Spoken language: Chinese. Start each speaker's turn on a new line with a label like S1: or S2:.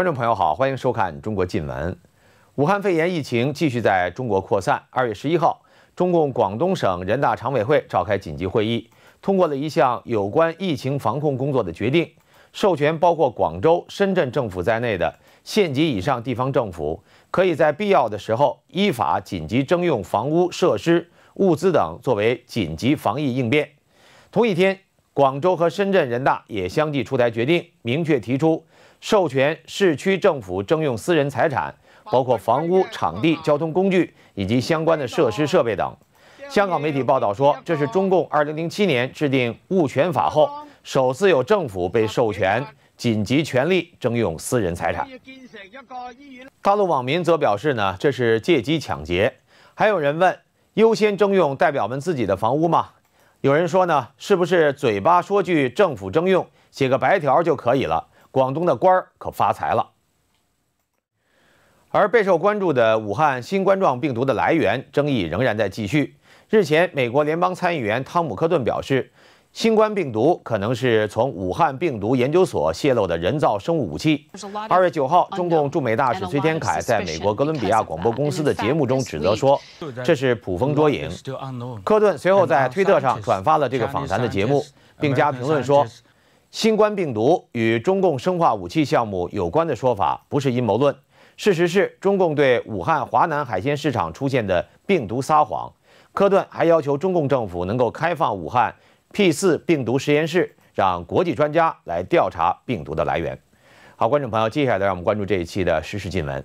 S1: 观众朋友好，欢迎收看《中国新闻》。武汉肺炎疫情继续在中国扩散。二月十一号，中共广东省人大常委会召开紧急会议，通过了一项有关疫情防控工作的决定，授权包括广州、深圳政府在内的县级以上地方政府，可以在必要的时候依法紧急征用房屋、设施、物资等作为紧急防疫应变。同一天，广州和深圳人大也相继出台决定，明确提出。授权市区政府征用私人财产，包括房屋、场地、交通工具以及相关的设施设备等。香港媒体报道说，这是中共2007年制定物权法后首次有政府被授权紧急权力征用私人财产。大陆网民则表示呢，这是借机抢劫。还有人问：优先征用代表们自己的房屋吗？有人说呢，是不是嘴巴说句政府征用，写个白条就可以了？广东的官儿可发财了，而备受关注的武汉新冠状病毒的来源争议仍然在继续。日前，美国联邦参议员汤姆·科顿表示，新冠病毒可能是从武汉病毒研究所泄露的人造生物武器。二月九号，中共驻美大使崔天凯在美国哥伦比亚广播公司的节目中指责说，这是捕风捉影。科顿随后在推特上转发了这个访谈的节目，并加评论说。新冠病毒与中共生化武器项目有关的说法不是阴谋论，事实是中共对武汉华南海鲜市场出现的病毒撒谎。科顿还要求中共政府能够开放武汉 P 四病毒实验室，让国际专家来调查病毒的来源。好，观众朋友，接下来让我们关注这一期的实时新闻。